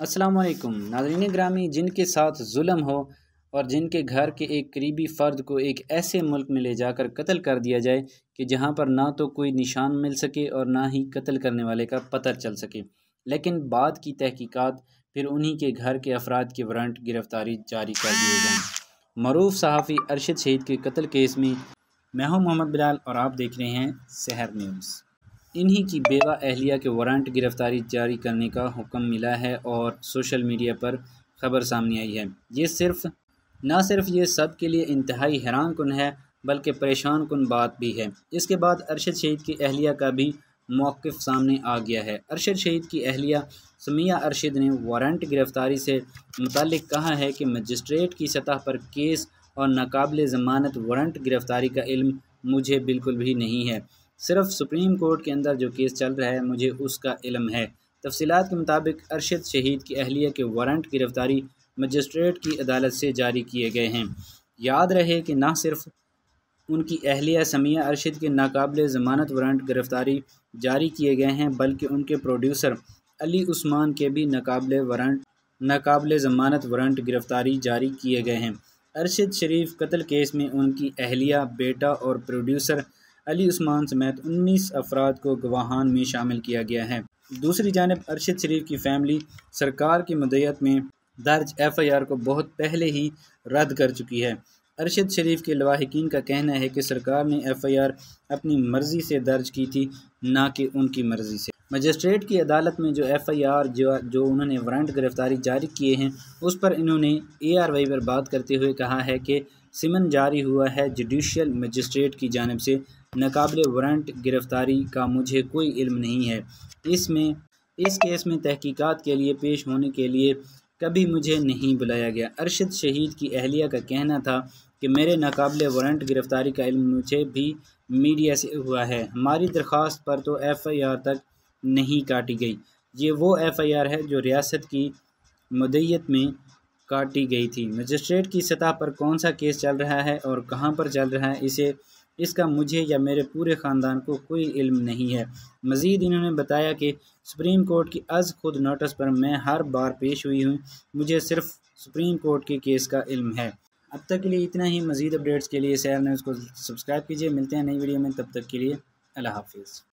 अस्सलाम वालेकुम नाजरीन ग्रामी जिनके साथ जुल्म हो और जिनके घर के एक करीबी फ़र्द को एक ऐसे मुल्क में ले जाकर कत्ल कर दिया जाए कि जहाँ पर ना तो कोई निशान मिल सके और ना ही कत्ल करने वाले का पता चल सके लेकिन बाद की तहकीकात फिर उन्हीं के घर के अफराद के वारंट गिरफ़्तारी जारी कर दिए गए मरूफ सहाफ़ी अरशद शहीद के कत्ल केस में मैं हूं मोहम्मद बिलाल और आप देख रहे हैं सहर न्यूज़ इन्हीं की बेवा अहलिया के वारंट गिरफ़्तारी जारी करने का हुक्म मिला है और सोशल मीडिया पर खबर सामने आई है ये सिर्फ ना सिर्फ ये सब के लिए इंतहाई हैरान कन है बल्कि परेशान कन बात भी है इसके बाद अरशद शहीद की अहलिया का भी मौक़ सामने आ गया है अरशद शहीद की अहलिया समिया अरशद ने वारंट गिरफ़्तारी से मुतल कहा है कि मजिस्ट्रेट की सतह पर केस और नाकबले ज़मानत वारंट गिरफ़्तारी का इल्म मुझे बिल्कुल भी नहीं है सिर्फ सुप्रीम कोर्ट के अंदर जो केस चल रहा है मुझे उसका इलम है तफसीत के मुताबिक अरशद शहीद की अहलिया के वारंट गिरफ़्तारी मजिस्ट्रेट की अदालत से जारी किए गए हैं याद रहे कि ना सिर्फ उनकी अहलिया समिया अरशद के नाकबिल ज़मानत वारंट गिरफ़्तारी जारी किए गए हैं बल्कि उनके प्रोड्यूसर अली उस्मान के भी नाकबिल वारंट नाकबिल ज़मानत वारंट गिरफ़्तारी जारी किए गए हैं अरशद शरीफ कत्ल केस में उनकी अहलिया बेटा और प्रोड्यूसर अली उस्मान समेत उन्नीस अफराद को गवाहान में शामिल किया गया है दूसरी जानब अरशद शरीफ की फैमिली सरकार की मदयत में दर्ज एफ आई आर को बहुत पहले ही रद्द कर चुकी है अरशद शरीफ के लवाहकिन का कहना है कि सरकार ने एफ आई आर अपनी मर्ज़ी से दर्ज की थी ना कि उनकी मर्ज़ी से मजिस्ट्रेट की अदालत में जो एफ आई आर जो जो उन्होंने वारंट गिरफ़्तारी जारी किए हैं उस पर इन्होंने ए आर वाई पर बात करते हुए कहा है कि सिमन जारी हुआ है जुडिशल मजिस्ट्रेट की जानब से नाकबले वारंट गिरफ़्तारी का मुझे कोई इल्म नहीं है इसमें इस केस में तहकीकात के लिए पेश होने के लिए कभी मुझे नहीं बुलाया गया अरशद शहीद की अहलिया का कहना था कि मेरे नाकबले वारंट गिरफ़्तारी का इल्म मुझे भी मीडिया से हुआ है हमारी दरख्वास्त पर तो एफ़ आई आर तक नहीं काटी गई ये वो एफ़ आई आर है जो रियासत की मदयत में काटी गई थी मजिस्ट्रेट की सतह पर कौन सा केस चल रहा है और कहाँ पर चल रहा है इसे इसका मुझे या मेरे पूरे ख़ानदान को कोई इल्म नहीं है मज़ीद इन्होंने बताया कि सुप्रीम कोर्ट की अज़ खुद नोटिस पर मैं हर बार पेश हुई हूँ मुझे सिर्फ सुप्रीम कोर्ट के केस का इल्म है अब तक के लिए इतना ही मज़ीद अपडेट्स के लिए सैर न्यूज़ को सब्सक्राइब कीजिए मिलते हैं नई वीडियो में तब तक के लिए अल्लाह हाफिज़